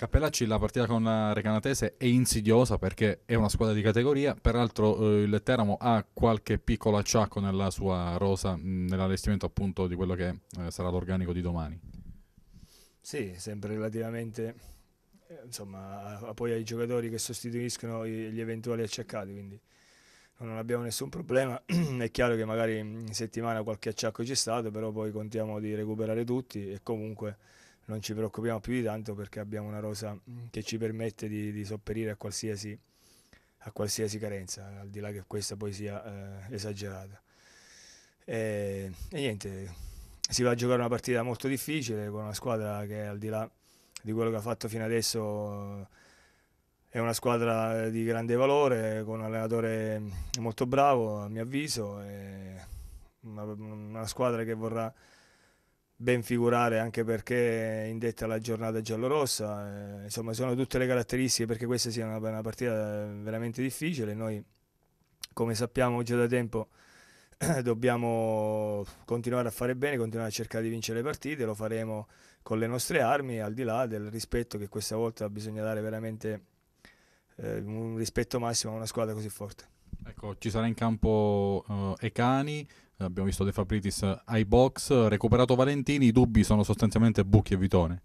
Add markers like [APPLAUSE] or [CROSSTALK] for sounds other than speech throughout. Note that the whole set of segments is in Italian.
Cappellacci la partita con la eh, Recanatese è insidiosa perché è una squadra di categoria, peraltro eh, il Teramo ha qualche piccolo acciacco nella sua rosa, mm, nell'allestimento appunto di quello che eh, sarà l'organico di domani. Sì, sempre relativamente eh, insomma, a, a poi ai giocatori che sostituiscono gli eventuali acciaccati, quindi non abbiamo nessun problema, [CLEARS THROAT] è chiaro che magari in settimana qualche acciacco c'è stato, però poi contiamo di recuperare tutti e comunque non ci preoccupiamo più di tanto perché abbiamo una rosa mm, che ci permette di, di sopperire a qualsiasi, a qualsiasi, carenza, al di là che questa poi sia eh, esagerata. E, e, niente, si va a giocare una partita molto difficile con una squadra che al di là di quello che ha fatto fino adesso è una squadra di grande valore, con un allenatore molto bravo a mio avviso, una, una squadra che vorrà ben figurare anche perché indetta la giornata giallorossa, eh, insomma sono tutte le caratteristiche perché questa sia una, una partita eh, veramente difficile, noi come sappiamo già da tempo [CLEARS THROAT] dobbiamo continuare a fare bene, continuare a cercare di vincere le partite, lo faremo con le nostre armi, al di là del rispetto che questa volta bisogna dare veramente eh, un rispetto massimo a una squadra così forte. Ecco, ci sarà in campo uh, eh, Ecani, abbiamo visto De Fabritis eh, ai box, recuperato Valentini, i dubbi sono sostanzialmente Bucchi e Vitone.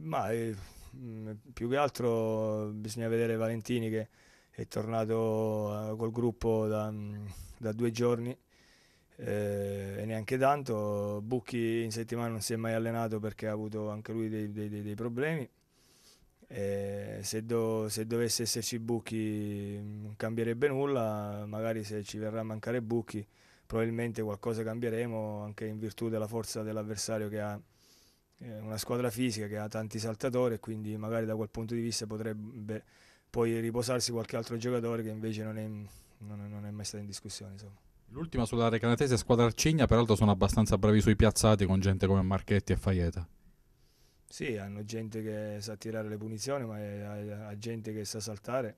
Ma eh, mm, più che altro bisogna vedere Valentini che è tornato eh, col gruppo da, mm, da due giorni eh, e neanche tanto. Bucchi in settimana non si è mai allenato perché ha avuto anche lui dei, dei, dei problemi. E eh, se, do, se dovesse esserci buchi non mm, cambierebbe nulla, magari se ci verrà a mancare buchi probabilmente qualcosa cambieremo anche in virtù della forza dell'avversario che ha eh, una squadra fisica che ha tanti saltatori e quindi magari da quel punto di vista potrebbe poi riposarsi qualche altro giocatore che invece non è, non è, non è mai stato in discussione. Insomma. L'ultima sulla Recanatese squadra Arcigna, peraltro sono abbastanza bravi sui piazzati con gente come Marchetti e Faieta. Sì, hanno gente che sa tirare le punizioni, ma ha gente che sa saltare,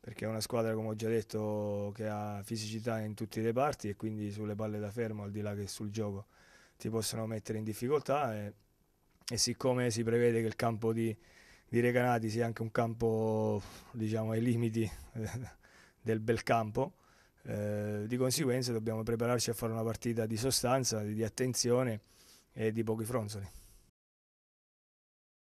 perché è una squadra, come ho già detto, che ha fisicità in tutti i reparti e quindi sulle palle da fermo, al di là che sul gioco, ti possono mettere in difficoltà e, e siccome si prevede che il campo di, di Recanati sia anche un campo diciamo, ai limiti [LAUGHS] del bel campo, eh, di conseguenza dobbiamo prepararci a fare una partita di sostanza, di, di attenzione e di pochi fronzoli.